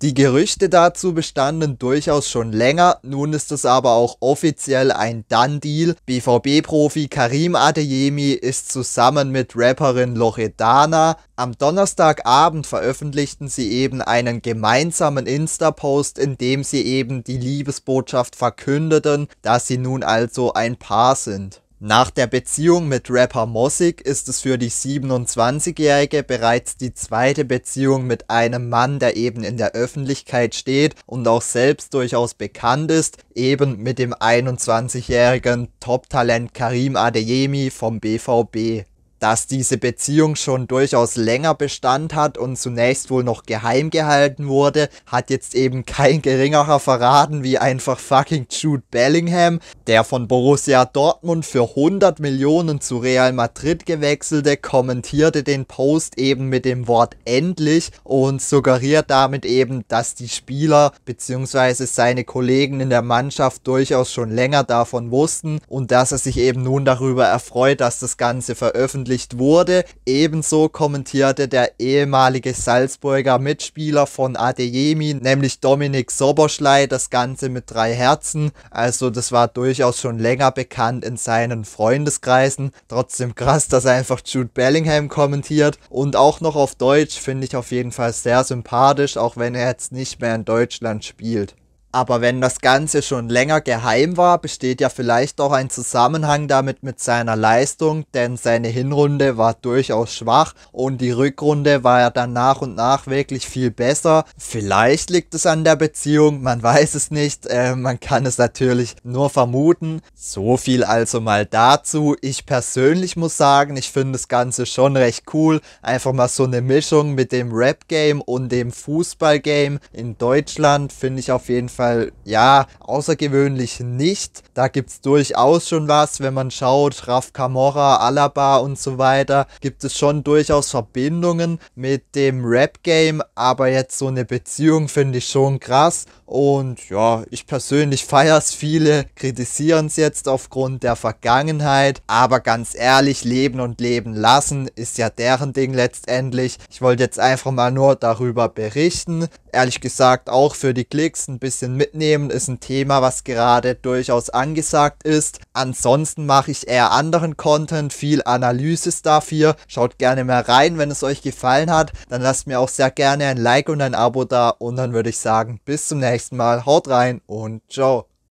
Die Gerüchte dazu bestanden durchaus schon länger, nun ist es aber auch offiziell ein Done-Deal. BVB-Profi Karim Adeyemi ist zusammen mit Rapperin Loredana. Am Donnerstagabend veröffentlichten sie eben einen gemeinsamen Insta-Post, in dem sie eben die Liebesbotschaft verkündeten, dass sie nun also ein Paar sind. Nach der Beziehung mit Rapper Mossig ist es für die 27-Jährige bereits die zweite Beziehung mit einem Mann, der eben in der Öffentlichkeit steht und auch selbst durchaus bekannt ist, eben mit dem 21-jährigen Top-Talent Karim Adeyemi vom BVB dass diese Beziehung schon durchaus länger Bestand hat und zunächst wohl noch geheim gehalten wurde, hat jetzt eben kein geringerer verraten wie einfach fucking Jude Bellingham, der von Borussia Dortmund für 100 Millionen zu Real Madrid gewechselte, kommentierte den Post eben mit dem Wort endlich und suggeriert damit eben, dass die Spieler bzw. seine Kollegen in der Mannschaft durchaus schon länger davon wussten und dass er sich eben nun darüber erfreut, dass das Ganze veröffentlicht veröffentlicht wurde. Ebenso kommentierte der ehemalige Salzburger Mitspieler von Adeyemi, nämlich Dominik Soberschlei, das Ganze mit drei Herzen. Also das war durchaus schon länger bekannt in seinen Freundeskreisen. Trotzdem krass, dass einfach Jude Bellingham kommentiert. Und auch noch auf Deutsch finde ich auf jeden Fall sehr sympathisch, auch wenn er jetzt nicht mehr in Deutschland spielt. Aber wenn das Ganze schon länger geheim war, besteht ja vielleicht auch ein Zusammenhang damit mit seiner Leistung, denn seine Hinrunde war durchaus schwach und die Rückrunde war ja dann nach und nach wirklich viel besser. Vielleicht liegt es an der Beziehung, man weiß es nicht, äh, man kann es natürlich nur vermuten. So viel also mal dazu. Ich persönlich muss sagen, ich finde das Ganze schon recht cool. Einfach mal so eine Mischung mit dem Rap-Game und dem Fußball-Game in Deutschland finde ich auf jeden Fall Fall, ja, außergewöhnlich nicht. Da gibt es durchaus schon was, wenn man schaut, Raf Camorra, Alaba und so weiter, gibt es schon durchaus Verbindungen mit dem Rap-Game, aber jetzt so eine Beziehung finde ich schon krass. Und ja, ich persönlich feiere es, viele kritisieren es jetzt aufgrund der Vergangenheit, aber ganz ehrlich, leben und leben lassen ist ja deren Ding letztendlich. Ich wollte jetzt einfach mal nur darüber berichten. Ehrlich gesagt, auch für die Klicks ein bisschen bisschen mitnehmen, ist ein Thema, was gerade durchaus angesagt ist. Ansonsten mache ich eher anderen Content, viel analyse dafür. Schaut gerne mal rein, wenn es euch gefallen hat. Dann lasst mir auch sehr gerne ein Like und ein Abo da. Und dann würde ich sagen, bis zum nächsten Mal. Haut rein und ciao.